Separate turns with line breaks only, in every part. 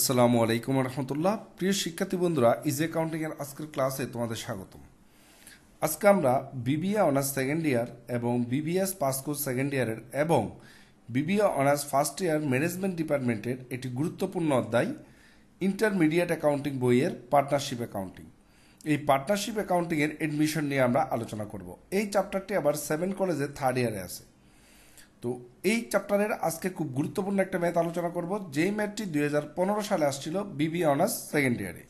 আসসালামু আলাইকুম রহমতুল্লাহ প্রিয় শিক্ষার্থী বন্ধুরা ইজ এর আজকের ক্লাসে তোমাদের স্বাগতম আজকে আমরা বিবিএ অনার্স সেকেন্ড ইয়ার এবং বিবিএস পাস কোর্স সেকেন্ড ইয়ারের এবং BBA honours first year management ডিপার্টমেন্টের একটি গুরুত্বপূর্ণ অধ্যায় ইন্টারমিডিয়েট অ্যাকাউন্টিং বইয়ের পার্টনারশিপ অ্যাকাউন্টিং এই পার্টনারশিপ অ্যাকাউন্টিংয়ের এডমিশন নিয়ে আমরা আলোচনা করব এই চ্যাপ্টারটি আবার সেভেন কলেজের থার্ড ইয়ারে আছে তো এই চ্যাপ্টারের আজকে খুব গুরুত্বপূর্ণ একটা ম্যাথ আলোচনা করব যেই ম্যাথটি দুই সালে আসছিল বিবি অনার্স সেকেন্ড ইয়ারে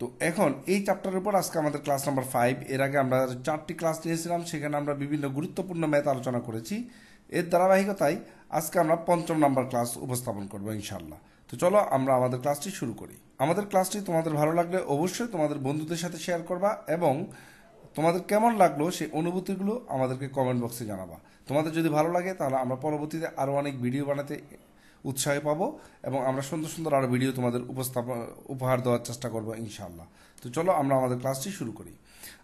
তো এখন এই চ্যাপ্টারের উপর আজকে আমাদের ক্লাস নাম্বার ফাইভ এর আগে আমরা চারটি ক্লাস নিয়েছিলাম সেখানে আমরা বিভিন্ন গুরুত্বপূর্ণ ম্যাথ আলোচনা করেছি এর ধারাবাহিকতায় আজকে আমরা পঞ্চম নাম্বার ক্লাস উপস্থাপন করবো ইনশাল্লাহ তো চলো আমরা আমাদের ক্লাসটি শুরু করি আমাদের ক্লাসটি তোমাদের ভালো লাগলে অবশ্যই তোমাদের বন্ধুদের সাথে শেয়ার করবা এবং তোমাদের কেমন লাগলো সেই অনুভূতিগুলো আমাদেরকে কমেন্ট বক্সে জানাবা তোমাদের যদি ভালো লাগে তাহলে আমরা পরবর্তীতে আরও অনেক ভিডিও বানাতে উৎসাহ পাবো এবং আমরা সুন্দর সুন্দর আরও ভিডিও তোমাদের উপস্থাপন উপহার দেওয়ার চেষ্টা করবো ইনশাল্লাহ তো চলো আমরা আমাদের ক্লাসটি শুরু করি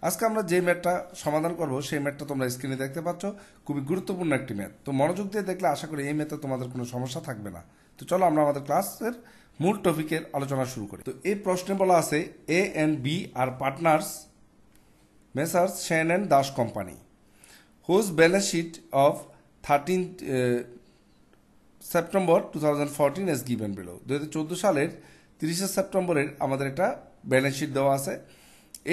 আজকে আমরা যে ম্যাথটা সমাধান করব সেই ম্যাথটা তোমরা স্ক্রিনে দেখতে পাচ্ছ খুবই গুরুত্বপূর্ণ একটি ম্যাথ তো মনোযোগ দিয়ে দেখলে আশা করি এই ম্যাথে তোমাদের কোনো সমস্যা থাকবে না তো চলো আমরা আমাদের ক্লাসের মূল টপিকের আলোচনা শুরু করি তো এই প্রশ্নে বলা আছে A and B are partners messrs Shan and Das company whose balance sheet of thirteen September two thousand fourteen as given below দু হাজার চোদ্দো সালের তিরিশে সেপ্টেম্বরের আমাদের একটা ব্যালেন্স শিট দেওয়া আছে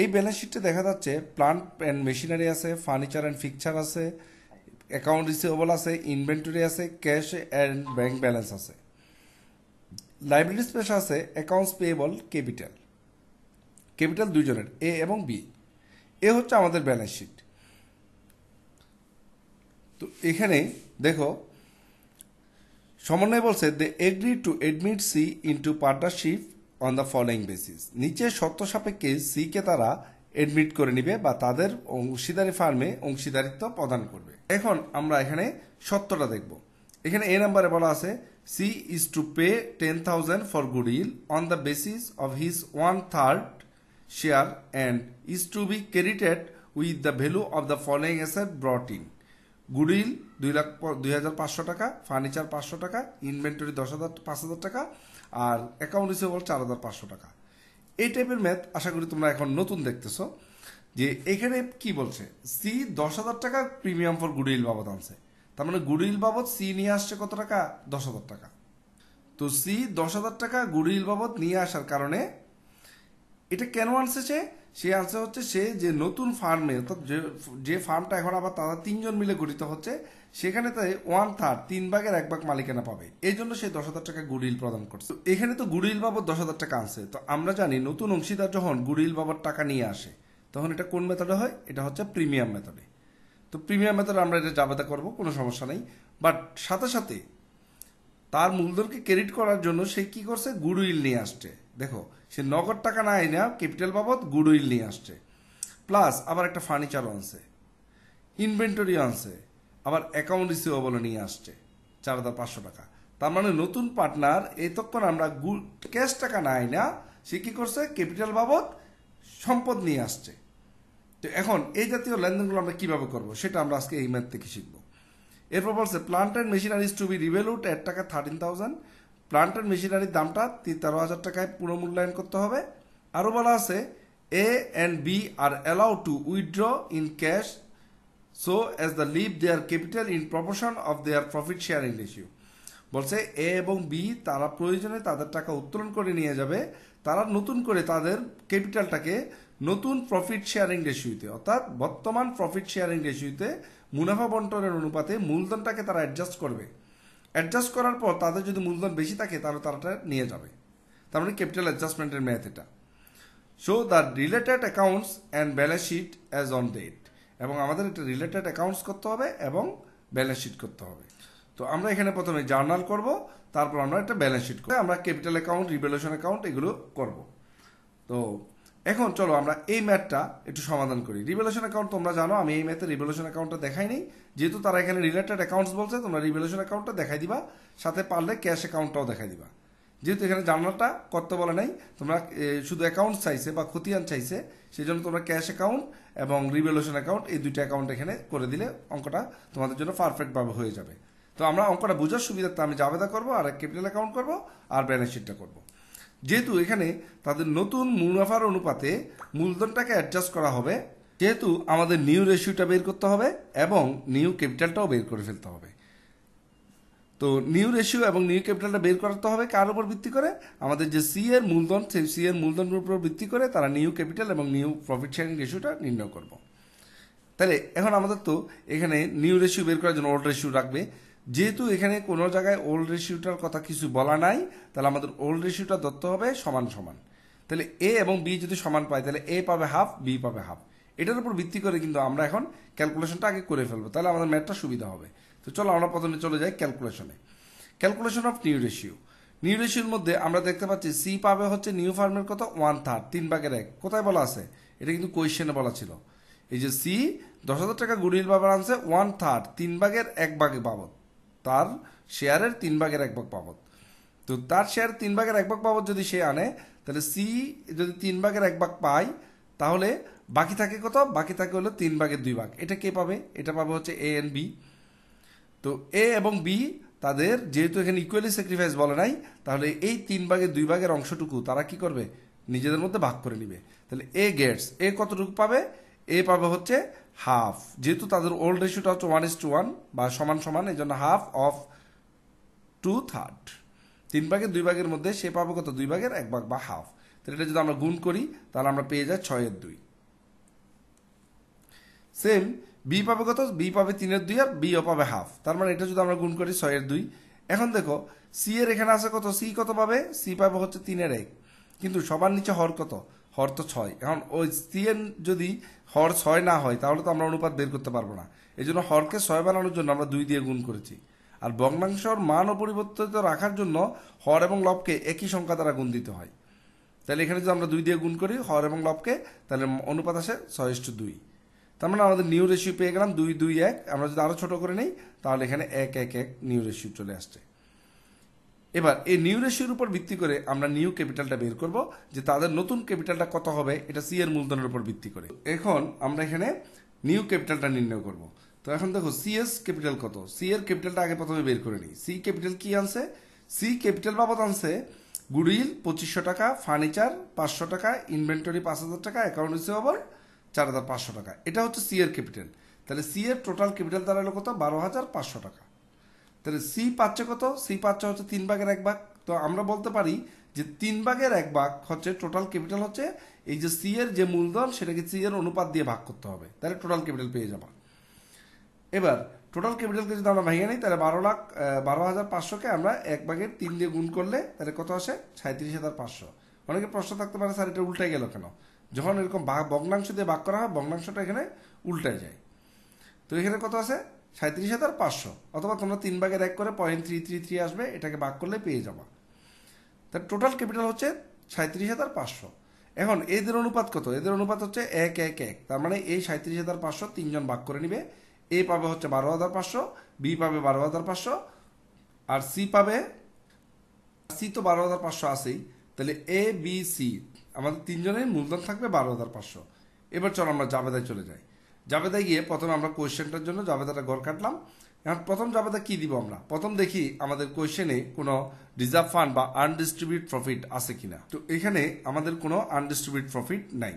এই ব্যালেন্স শিটটা দেখা যাচ্ছে প্লান্ট অ্যান্ড মেশিনারি আছে ফার্নিচার অ্যান্ড ফিকচার আছে অ্যাকাউন্ট রিসিভেবল আছে ইনভেন্টরি আছে ক্যাশ অ্যান্ড ব্যাংক ব্যালেন্স আছে লাইব্রেরি স্পেশ আছে অ্যাকাউন্টস পেয়েবল ক্যাপিটাল ক্যাপিটাল দুজনের এ এবং বি এ হচ্ছে আমাদের ব্যালেন্স শিট তো এখানে দেখো সমন্বয় বলছে they agree to admit C into partnership on the following basis নিচে শর্ত সাপেক্ষে সিকে তারা এডমিট করে নিবে বা তাদের অংশীদারি ফার্মে অংশীদারিত্ব প্রদান করবে এখন আমরা এখানে সত্যটা দেখব এখানে এ নাম্বারে বলা আছে C is to pay ten thousand for goodwill on the basis of his one third share and is to be credited with the value of the following asset brought in goodwill দুই লাখ দুই হাজার পাঁচশো টাকা furniture পাঁচশো টাকা inventory দশ হাজার পাঁচ হাজার টাকা আর অ্যাকাউন্ট রিসিভেবল চার হাজার পাঁচশো টাকা এই টাইপের ম্যাথ আশা করি তোমরা এখন নতুন দেখতেছ যে এখানে কি বলছে সি দশ হাজার টাকা প্রিমিয়াম ফর গুডউইল বাবদ আনছে তার মানে গুডউইল বাবদ সি নিয়ে আসছে কত টাকা দশ হাজার টাকা তো সি দশ হাজার টাকা গুডউইল বাবদ নিয়ে আসার কারণে এটা কেন আনছে সে আনসার হচ্ছে সে যে নতুন ফার্মে অর্থাৎ যে ফার্মটা এখন আবার তারা তিনজন মিলে গঠিত হচ্ছে সেখানে তাই ওয়ান থার্ড তিন ভাগের এক ভাগ মালিকানা পাবে এই জন্য সে দশ হাজার টাকা গুডিল প্রদান করছে এখানে তো গুডিল বাবদ দশ হাজার টাকা আনছে তো আমরা জানি নতুন অংশীদার যখন গুডিল বাবার টাকা নিয়ে আসে তখন এটা কোন মেথডে হয় এটা হচ্ছে প্রিমিয়াম মেথডে তো প্রিমিয়াম মেথডে আমরা এটা জাবেদা করব কোনো সমস্যা নেই বাট সাথে সাথে তার মূলধনকে ক্রেডিট করার জন্য সে কি করছে গুডউইল নিয়ে আসছে দেখো সে নগদ টাকা না এনে ক্যাপিটাল বাবদ গুডউইল নিয়ে আসছে প্লাস আবার একটা ফার্নিচারও আনছে ইনভেন্টরি আনছে আবার অ্যাকাউন্ট রিসিভেবলও নিয়ে আসছে চার হাজার পাঁচশো টাকা তার মানে নতুন পার্টনার এতক্ষণ আমরা ক্যাশ টাকা না এনে সে কী করছে ক্যাপিটাল বাবদ সম্পদ নিয়ে আসছে তো এখন এই জাতীয় লেনদেনগুলো আমরা কীভাবে করবো সেটা আমরা আজকে এই ম্যাথ থেকে শিখবো এরপর বলছে plant and machineries to be revalued এর টাকা থার্টিন থাউজেন্ড প্লান্ট মেশিনারির দামটা তেরো হাজার টাকায় পুনর্মূল্যায়ন করতে হবে আরও বলা আছে A and B are allow to withdraw in cash so as the leave their capital in proportion of their profit sharing ratio বলছে এ এবং বি তারা প্রয়োজনে তাদের টাকা উত্তোলন করে নিয়ে যাবে তারা নতুন করে তাদের ক্যাপিটালটাকে নতুন প্রফিট শেয়ারিং রেশিওতে অর্থাৎ বর্তমান প্রফিট শেয়ারিং রেশিওতে মুনাফা বন্টনের অনুপাতে মূলধনটাকে তারা অ্যাডজাস্ট করবে অ্যাডজাস্ট করার পর তাদের যদি মূলধন বেশি থাকে তাহলে তারাটা নিয়ে যাবে তার মানে ক্যাপিটাল অ্যাডজাস্টমেন্টের মেয়াদ এটা show the related accounts and balance sheet as on date এবং আমাদের এটা রিলেটেড অ্যাকাউন্টস করতে হবে এবং ব্যালেন্স শিট করতে হবে তো আমরা এখানে প্রথমে জার্নাল করব তারপর আমরা একটা ব্যালেন্স শিট করব আমরা ক্যাপিটাল অ্যাকাউন্ট রিভ্যালুয়েশন অ্যাকাউন্ট এগুলো করব তো এখন চলো আমরা এই ম্যাথটা একটু সমাধান করি রিভেলেশন অ্যাকাউন্ট তোমরা জানো আমি এই ম্যাথে রিভেলেশন অ্যাকাউন্টটা দেখাই নেই যেহেতু তারা এখানে রিলেটেড অ্যাকাউন্টস বলছে তোমরা রিভেলেশন অ্যাকাউন্টটা দেখাই দিবা সাথে পারলে ক্যাশ অ্যাকাউন্টটাও দেখাই দিবা যেহেতু এখানে জানাটা করতে বলে নাই তোমরা শুধু অ্যাকাউন্ট চাইছে বা খতিয়ান চাইছে সেই জন্য তোমরা ক্যাশ অ্যাকাউন্ট এবং রিভেলেশন অ্যাকাউন্ট এই দুইটা অ্যাকাউন্ট এখানে করে দিলে অঙ্কটা তোমাদের জন্য পারফেক্টভাবে হয়ে যাবে তো আমরা অঙ্কটা বোঝার তো আমি জাবেদা করবো আর ক্যাপিটাল অ্যাকাউন্ট করবো আর ব্যালেন্স শিটটা করবো যেহেতু এখানে তাদের নতুন মুনাফার অনুপাতে মূলধনটাকে অ্যাডজাস্ট করা হবে যেহেতু আমাদের নিউ রেশিওটা বের করতে হবে এবং নিউ ক্যাপিটালটাও বের করে ফেলতে হবে তো নিউ রেশিও এবং নিউ ক্যাপিটালটা বের করতে হবে কার উপর ভিত্তি করে আমাদের যে সি এর মূলধন সেই সি এর মূলধনের উপর ভিত্তি করে তারা নিউ ক্যাপিটাল এবং নিউ প্রফিট শেয়ারিং রেশিওটা নির্ণয় করব তাহলে এখন আমাদের তো এখানে নিউ রেশিও বের করার জন্য ওল্ড রেশিও রাখবে যেহেতু এখানে কোনো জায়গায় ওল্ড রেশিওটার কথা কিছু বলা নাই তাহলে আমাদের ওল্ড রেশিওটা ধরতে হবে সমান সমান তাহলে এ এবং বি যদি সমান পাই তাহলে এ পাবে হাফ বি পাবে হাফ এটার উপর ভিত্তি করে কিন্তু আমরা এখন ক্যালকুলেশনটা আগে করে ফেলবো তাহলে আমাদের ম্যাথটা সুবিধা হবে তো চলো আমরা প্রথমে চলে যাই ক্যালকুলেশনে calculation of new ratio new রেশিওর মধ্যে আমরা দেখতে পাচ্ছি সি পাবে হচ্ছে নিউ ফার্মের কত ওয়ান থার্ড তিন ভাগের এক কোথায় বলা আছে এটা কিন্তু কোয়েশ্চেনে বলা ছিল এই যে সি দশ হাজার টাকা গুণির বাবার আনছে ওয়ান থার্ড তিন ভাগের এক ভাগে বাবদ তার শেয়ারের তিন ভাগের এক ভাগ বাবদ তো তার শেয়ার তিন ভাগের এক ভাগ বাবদ যদি সে আনে তাহলে সি যদি তিন ভাগের এক ভাগ পায় তাহলে বাকি থাকে কত বাকি থাকে হলো তিন ভাগের দুই ভাগ এটা কে পাবে এটা পাবে হচ্ছে এ এন বি তো এ এবং বি তাদের যেহেতু এখানে ইকুয়ালি স্যাক্রিফাইস বলে নাই তাহলে এই তিন ভাগের দুই ভাগের অংশটুকু তারা কি করবে নিজেদের মধ্যে ভাগ করে নিবে তাহলে এ গেটস এ কতটুকু পাবে এ পাবে হচ্ছে হাফ যেহেতু তাদের ওল্ড রেশিওটা হচ্ছে ওয়ান ইস টু ওয়ান বা সমান সমান এই জন্য হাফ অফ টু থার্ড তিন ভাগের দুই ভাগের মধ্যে সে পাবে কত দুই ভাগের এক ভাগ বা হাফ তাহলে এটা যদি আমরা গুণ করি তাহলে আমরা পেয়ে যাই ছয়ের দুই সেম বি পাবে কত বি পাবে তিনের দুই আর বিও পাবে হাফ তার মানে এটা যদি আমরা গুণ করি ছয়ের দুই এখন দেখো সি এর এখানে আছে কত সি কত পাবে সি পাবে হচ্ছে তিনের এক কিন্তু সবার নিচে হর কত হর তো ছয় এখন ওই সিএন যদি হর ছয় না হয় তাহলে তো আমরা অনুপাত বের করতে পারবো না এই জন্য হরকে ছয় বানানোর জন্য আমরা দুই দিয়ে গুণ করেছি আর বগ্নাংশর মান অপরিবর্তিত রাখার জন্য হর এবং লবকে একই সংখ্যা দ্বারা গুণ দিতে হয় তাহলে এখানে যদি আমরা দুই দিয়ে গুণ করি হর এবং লবকে তাহলে অনুপাত আসে ছয় ইস্টু দুই তার মানে আমাদের নিউ রেশিও পেয়ে গেলাম দুই দুই এক আমরা যদি আরও ছোটো করে নিই তাহলে এখানে এক এক এক নিউ রেশিও চলে আসছে এবার এই নিউ রেশিওর উপর ভিত্তি করে আমরা নিউ ক্যাপিটালটা বের করব যে তাদের নতুন ক্যাপিটালটা কত হবে এটা সি এর মূলধনের উপর ভিত্তি করে এখন আমরা এখানে নিউ ক্যাপিটালটা নির্ণয় করব তো এখন দেখো সিএস ক্যাপিটাল কত সি এর ক্যাপিটালটা আগে প্রথমে বের করে নিই সি ক্যাপিটাল কি আনছে সি ক্যাপিটাল বাবদ আনছে গুডউইল পঁচিশশো টাকা ফার্নিচার পাঁচশো টাকা ইনভেন্টরি পাঁচ হাজার টাকা অ্যাকাউন্ট রিসিভেবল চার হাজার পাঁচশো টাকা এটা হচ্ছে সি এর ক্যাপিটাল তাহলে সি এর টোটাল ক্যাপিটাল দাঁড়ালো কত বারো হাজার পাঁচশো টাকা তাহলে সি পাচ্ছে কত সি পাচ্ছে হচ্ছে তিন ভাগের এক ভাগ তো আমরা বলতে পারি যে তিন ভাগের এক ভাগ হচ্ছে টোটাল ক্যাপিটাল হচ্ছে এই যে সি এর যে মূলধন সেটাকে সি এর অনুপাত দিয়ে ভাগ করতে হবে তাহলে টোটাল ক্যাপিটাল পেয়ে যাবা এবার টোটাল ক্যাপিটালকে যদি আমরা ভেঙে নিই তাহলে বারো লাখ বারো হাজার পাঁচশোকে আমরা এক ভাগের তিন দিয়ে গুণ করলে তাহলে কত আসে সাঁত্রিশ হাজার পাঁচশো অনেকে প্রশ্ন থাকতে পারে স্যার এটা উল্টাই গেল কেন যখন এরকম ভগ্নাংশ দিয়ে ভাগ করা হয় ভগ্নাংশটা এখানে উল্টাই যায় তো এখানে কত আছে সাঁত্রিশ হাজার পাঁচশো অথবা তোমরা তিন ভাগের এক করে পয়েন্ট থ্রি থ্রি থ্রি আসবে এটাকে ভাগ করলে পেয়ে যাবা তার টোটাল ক্যাপিটাল হচ্ছে সাঁত্রিশ হাজার পাঁচশো এখন এদের অনুপাত কত এদের অনুপাত হচ্ছে এক এক এক তার মানে এই সাঁত্রিশ হাজার পাঁচশো তিনজন ভাগ করে নিবে এ পাবে হচ্ছে বারো হাজার পাঁচশো বি পাবে বারো হাজার পাঁচশো আর সি পাবে সি তো বারো হাজার পাঁচশো আছেই তাহলে এ বি সি আমাদের তিনজনের মূলধন থাকবে বারো হাজার পাঁচশো এবার চল আমরা জাবেদায় চলে যাই জাবেদা গিয়ে প্রথমে আমরা কোয়েশ্চেনটার জন্য জাবেদাটা ঘর কাটলাম এখন প্রথম জাবেদা কি দিব আমরা প্রথম দেখি আমাদের কোয়েশ্চেনে কোনো রিজার্ভ ফান্ড বা আনডিস্ট্রিবিউট প্রফিট আছে কিনা তো এখানে আমাদের কোনো আনডিস্ট্রিবিউট প্রফিট নাই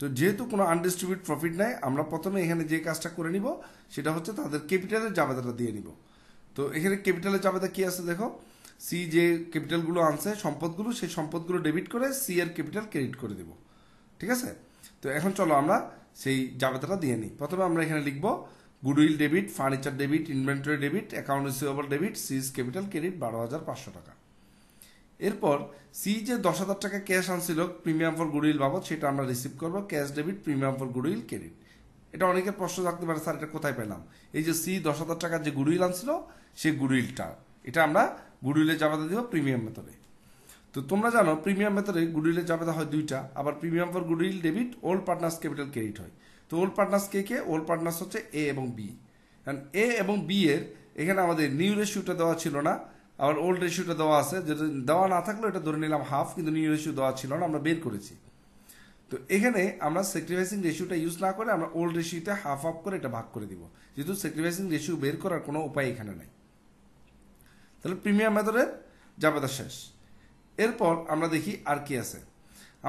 তো যেহেতু কোনো আনডিস্ট্রিবিউট প্রফিট নাই আমরা প্রথমে এখানে যে কাজটা করে নিব সেটা হচ্ছে তাদের ক্যাপিটালের জাবেদাটা দিয়ে নিব তো এখানে ক্যাপিটালের জাবেদা কি আছে দেখো সি যে ক্যাপিটালগুলো আনছে সম্পদগুলো সেই সম্পদগুলো ডেবিট করে সি এর ক্যাপিটাল ক্রেডিট করে দিব ঠিক আছে তো এখন চলো আমরা সেই জাবেতাটা দিয়ে নিই প্রথমে আমরা এখানে লিখব goodwill debit furniture debit inventory debit account receivable debit C's capital credit বারো হাজার পাঁচশো টাকা এরপর সি যে দশ হাজার টাকা ক্যাশ আনছিল প্রিমিয়াম ফর গুডউইল বাবদ সেটা আমরা রিসিভ করবো cash debit premium for goodwill credit এটা অনেকে প্রশ্ন থাকতে পারে স্যার এটা কোথায় পেলাম এই যে সি দশ হাজার টাকার যে গুডউইল আনছিল সেই গুডউইলটা এটা আমরা গুডউইলে জামাতে দিব প্রিমিয়াম মেথডে তো তোমরা জানো প্রিমিয়াম মেথডে গুডউইলে জাবেদা হয় দুইটা আবার premium for goodwill debit old partners capital credit হয় তো ওল্ড পার্টনার্স কে কে ওল্ড পার্টনার্স হচ্ছে এ এবং বি কারণ এ এবং বি এর এখানে আমাদের নিউ রেশিওটা দেওয়া ছিল না আবার ওল্ড রেশিওটা দেওয়া আছে যেটা দেওয়া না থাকলেও এটা ধরে নিলাম হাফ কিন্তু নিউ রেশিও দেওয়া ছিল না আমরা বের করেছি তো এখানে আমরা স্যাক্রিফাইসিং রেশিওটা ইউজ না করে আমরা ওল্ড রেশিওতে হাফ হাফ করে এটা ভাগ করে দিব যেহেতু স্যাক্রিফাইসিং রেশিও বের করার কোনো উপায় এখানে নাই তাহলে প্রিমিয়াম মেথডের জাবেদা শেষ এরপর আমরা দেখি আর কি আছে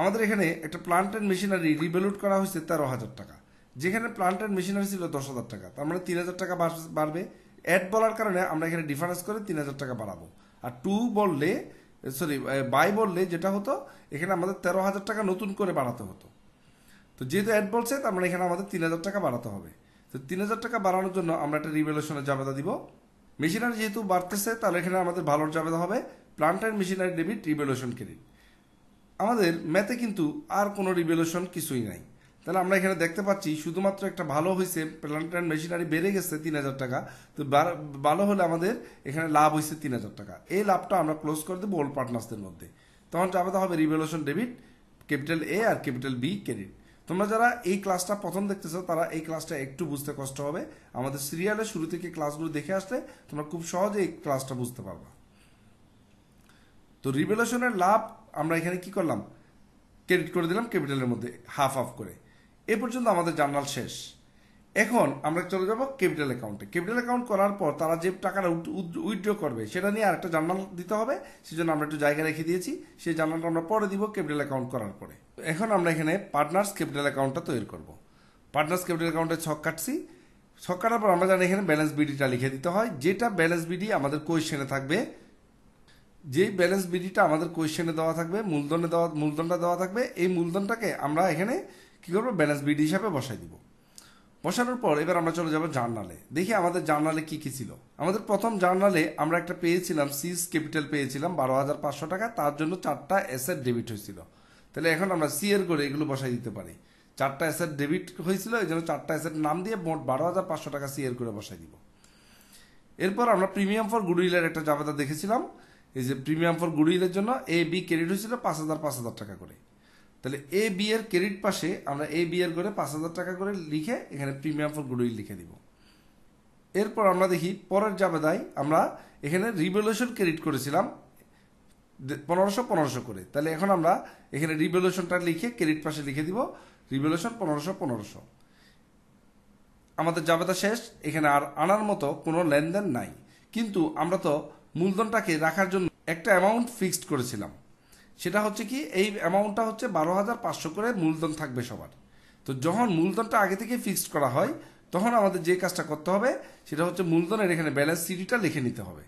আমাদের এখানে একটা প্লান্ট অ্যান্ড মেশিনারি রিভ্যালুট করা হয়েছে তেরো হাজার টাকা যেখানে প্লান্ট অ্যান্ড মেশিনারি ছিল দশ হাজার টাকা তার মানে তিন হাজার টাকা বাড়বে অ্যাড বলার কারণে আমরা এখানে ডিফারেন্স করে তিন হাজার টাকা বাড়াবো আর টু বললে সরি বাই বললে যেটা হতো এখানে আমাদের তেরো হাজার টাকা নতুন করে বাড়াতে হতো তো যেহেতু অ্যাড বলছে তার মানে এখানে আমাদের তিন হাজার টাকা বাড়াতে হবে তো তিন হাজার টাকা বাড়ানোর জন্য আমরা একটা রিভ্যালুশনের জাবেদা দিব মেশিনারি যেহেতু বাড়তেছে তাহলে এখানে আমাদের ভালোর জাবেদা হবে প্লান্টার মেশিনারি ডেবিট রিভলিউশন ক্রেডিট আমাদের ম্যাথে কিন্তু আর কোনো রিভলিউশন কিছুই নাই তাহলে আমরা এখানে দেখতে পাচ্ছি শুধুমাত্র একটা ভালো হয়েছে প্ল্যান্ট মেশিনারি বেড়ে গেছে তিন হাজার টাকা তো ভালো হলে আমাদের এখানে লাভ হয়েছে তিন হাজার টাকা এই লাভটা আমরা ক্লোজ করে দেবো ওল্ড পার্টনার্সদের মধ্যে তখন আলাদা হবে রিভলিউশন ডেবিট ক্যাপিটাল এ আর ক্যাপিটাল বি ক্রেডিট তোমরা যারা এই ক্লাসটা প্রথম দেখতেছো তারা এই ক্লাসটা একটু বুঝতে কষ্ট হবে আমাদের সিরিয়ালের শুরু থেকে ক্লাসগুলো দেখে আসলে তোমরা খুব সহজে এই ক্লাসটা বুঝতে পারবা তো রিভেলেশনের লাভ আমরা এখানে কি করলাম ক্রেডিট করে দিলাম ক্যাপিটালের মধ্যে হাফ হাফ করে এ পর্যন্ত আমাদের জার্নাল শেষ এখন আমরা চলে যাব ক্যাপিটাল অ্যাকাউন্টে ক্যাপিটাল অ্যাকাউন্ট করার পর তারা যে টাকাটা উইথড্র করবে সেটা নিয়ে আরেকটা জার্নাল দিতে হবে সেজন্য আমরা একটু জায়গা রেখে দিয়েছি সেই জার্নালটা আমরা পরে দিব ক্যাপিটাল অ্যাকাউন্ট করার পরে এখন আমরা এখানে পার্টনার্স ক্যাপিটাল অ্যাকাউন্টটা তৈরি করব পার্টনার্স ক্যাপিটাল অ্যাকাউন্টে ছক কাটছি ছক কাটার পর আমরা জানি এখানে ব্যালেন্স বিডিটা লিখে দিতে হয় যেটা ব্যালেন্স বিডি আমাদের কোয়েশনে থাকবে যেই ব্যালেন্স বিডিটা আমাদের কোয়েশ্চেনে দেওয়া থাকবে মূলধনে দেওয়া মূলধনটা দেওয়া থাকবে এই মূলধনটাকে আমরা এখানে কী করবো ব্যালেন্স বিডি হিসাবে বসাই দিব বসানোর পর এবার আমরা চলে যাব জার্নালে দেখি আমাদের জার্নালে কি কি ছিল আমাদের প্রথম জার্নালে আমরা একটা পেয়েছিলাম সিস ক্যাপিটাল পেয়েছিলাম বারো হাজার পাঁচশো টাকা তার জন্য চারটা অ্যাসেট ডেবিট হয়েছিল তাহলে এখন আমরা সিএর করে এগুলো বসাই দিতে পারি চারটা অ্যাসেট ডেবিট হয়েছিল এই জন্য চারটা অ্যাসেট নাম দিয়ে মোট বারো হাজার পাঁচশো টাকা সিএর করে বসাই দিব এরপর আমরা প্রিমিয়াম ফর গুডউইলের একটা জাবেদা দেখেছিলাম এই যে প্রিমিয়াম ফর গুডউইলের জন্য এ বি ক্রেডিট হয়েছিল পাঁচ হাজার পাঁচ হাজার টাকা করে তাহলে এ বি এর ক্রেডিট পাশে আমরা এ বি এর করে পাঁচ হাজার টাকা করে লিখে এখানে প্রিমিয়াম ফর গুডউইল লিখে দিব এরপর আমরা দেখি পরের জাবেদায় আমরা এখানে রিভলিউশন ক্রেডিট করেছিলাম পনেরোশো পনেরোশো করে তাহলে এখন আমরা এখানে রিভলিউশনটা লিখে ক্রেডিট পাশে লিখে দিব রিভলিউশন পনেরোশো পনেরোশো আমাদের জাবেদা শেষ এখানে আর আনার মতো কোনো লেনদেন নাই কিন্তু আমরা তো মূলধনটাকে রাখার জন্য একটা অ্যামাউন্ট ফিক্সড করেছিলাম সেটা হচ্ছে কি এই অ্যামাউন্টটা হচ্ছে বারো হাজার পাঁচশো করে মূলধন থাকবে সবার তো যখন মূলধনটা আগে থেকে ফিক্সড করা হয় তখন আমাদের যে কাজটা করতে হবে সেটা হচ্ছে মূলধনের এখানে ব্যালেন্স সিডিটা লিখে নিতে হবে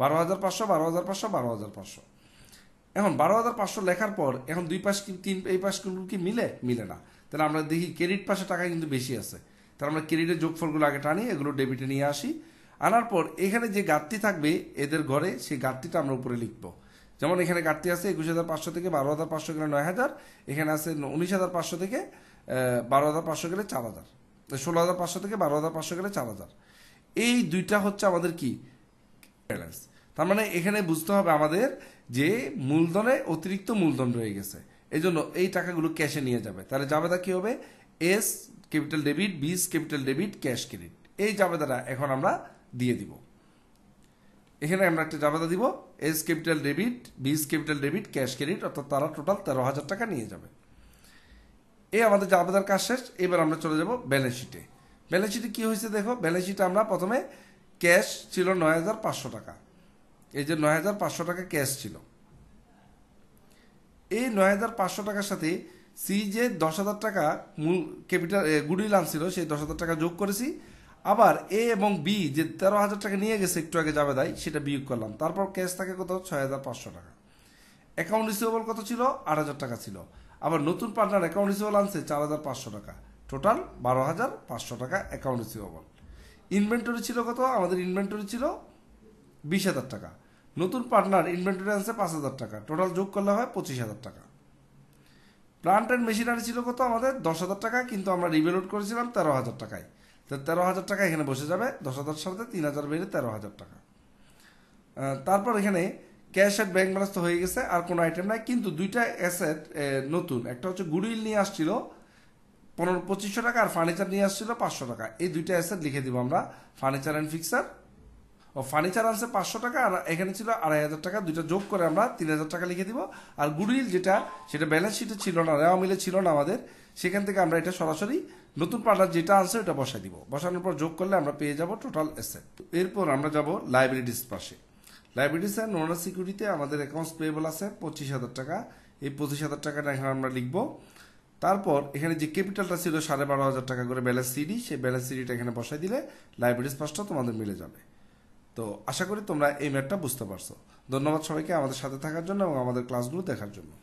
বারো হাজার পাঁচশো বারো হাজার পাঁচশো বারো হাজার পাঁচশো এখন বারো হাজার পাঁচশো লেখার পর এখন দুই পাশ কি তিন এই পাশগুলো কি মিলে মিলে না তাহলে আমরা দেখি ক্রেডিট পাশে টাকা কিন্তু বেশি আছে তাহলে আমরা ক্রেডিটের যোগফলগুলো আগে টানি এগুলো ডেবিটে নিয়ে আসি আনার পর এখানে যে ঘাটতি থাকবে এদের ঘরে সেই ঘাটতিটা আমরা উপরে লিখব যেমন এখানে ঘাটতি আছে একুশ হাজার পাঁচশো থেকে বারো হাজার পাঁচশো গেলে নয় হাজার এখানে আছে উনিশ হাজার পাঁচশো থেকে বারো হাজার পাঁচশো গেলে চার হাজার ষোলো হাজার পাঁচশো থেকে বারো হাজার পাঁচশো গেলে চার হাজার এই দুইটা হচ্ছে আমাদের কি ব্যালেন্স তার মানে এখানে বুঝতে হবে আমাদের যে মূলধনে অতিরিক্ত মূলধন রয়ে গেছে এই জন্য এই টাকাগুলো ক্যাশে নিয়ে যাবে তাহলে জাবেদা কি হবে A's capital debit B's capital debit cash credit এই জাবেদাটা এখন আমরা দিয়ে দিব এখানে আমরা একটা জামাতা দিব A's capital debit B's capital debit cash credit অর্থাৎ তারা টোটাল তেরো হাজার টাকা নিয়ে যাবে এই আমাদের জামাতার কাজ শেষ এবার আমরা চলে যাব ব্যালেন্স শিটে ব্যালেন্স শিটে কী হয়েছে দেখো ব্যালেন্স শিটে আমরা প্রথমে ক্যাশ ছিল নয় হাজার পাঁচশো টাকা এই যে নয় হাজার পাঁচশো টাকা ক্যাশ ছিল এই নয় হাজার পাঁচশো টাকার সাথে সি যে দশ হাজার টাকা মূল ক্যাপিটাল গুডউইল আনছিল সেই দশ হাজার টাকা যোগ করেছি আবার এ এবং বি যে তেরো হাজার টাকা নিয়ে গেছে একটু আগে যাবে দায় সেটা বিয়োগ করলাম তারপর ক্যাশ থাকে কত ছয় হাজার পাঁচশো টাকা অ্যাকাউন্ট রিসিভেবল কত ছিল আট হাজার টাকা ছিল আবার নতুন পার্টনার অ্যাকাউন্ট রিসিভেবল আনছে চার হাজার পাঁচশো টাকা টোটাল বারো হাজার পাঁচশো টাকা অ্যাকাউন্ট রিসিভেবল ইনভেন্টরি ছিল কত আমাদের ইনভেন্টরি ছিল বিশ হাজার টাকা নতুন পার্টনার ইনভেন্টরি আনছে পাঁচ হাজার টাকা টোটাল যোগ করলে হয় পঁচিশ হাজার টাকা প্লান্ট অ্যান্ড মেশিনারি ছিল কত আমাদের দশ হাজার টাকা কিন্তু আমরা রিভেলোড করেছিলাম তেরো হাজার টাকায় তাহলে তেরো হাজার টাকা এখানে বসে যাবে দশ হাজার সাথে তিন হাজার বেড়ে তেরো হাজার টাকা তারপর এখানে ক্যাশ অ্যাট ব্যাংক ব্যালেন্স তো হয়ে গেছে আর কোনো আইটেম নাই কিন্তু দুইটা অ্যাসেট নতুন একটা হচ্ছে গুডউইল নিয়ে আসছিল পনেরো পঁচিশশো টাকা আর ফার্নিচার নিয়ে আসছিল পাঁচশো টাকা এই দুইটা অ্যাসেট লিখে দিব আমরা ফার্নিচার অ্যান্ড ফিক্সার ও ফার্নিচার আসছে পাঁচশো টাকা আর এখানে ছিল আড়াই হাজার টাকা দুইটা যোগ করে আমরা তিন হাজার টাকা লিখে দিব আর গুডউইল যেটা সেটা ব্যালেন্স শিটে ছিল না রেওয়া মিলে ছিল না আমাদের সেখান থেকে আমরা এটা সরাসরি নতুন পার্টনার যেটা আনছে ওটা বসাই দিব বসানোর পর যোগ করলে আমরা পেয়ে যাব টোটাল তো এরপর আমরা যাব লাইব্রেরিস পাশে লাইব্রেরিস অ্যান্ড ওনার সিকিউরিটিতে আমাদের অ্যাকাউন্টস পেয়েবল আছে পঁচিশ হাজার টাকা এই পঁচিশ হাজার টাকাটা এখানে আমরা লিখব তারপর এখানে যে ক্যাপিটালটা ছিল সাড়ে বারো হাজার টাকা করে ব্যালেন্স সিডি সেই ব্যালেন্স সিডিটা এখানে বসাই দিলে লাইব্রেরিস পাশটা তোমাদের মিলে যাবে তো আশা করি তোমরা এই ম্যাটটা বুঝতে পারছো ধন্যবাদ সবাইকে আমাদের সাথে থাকার জন্য এবং আমাদের ক্লাসগুলো দেখার জন্য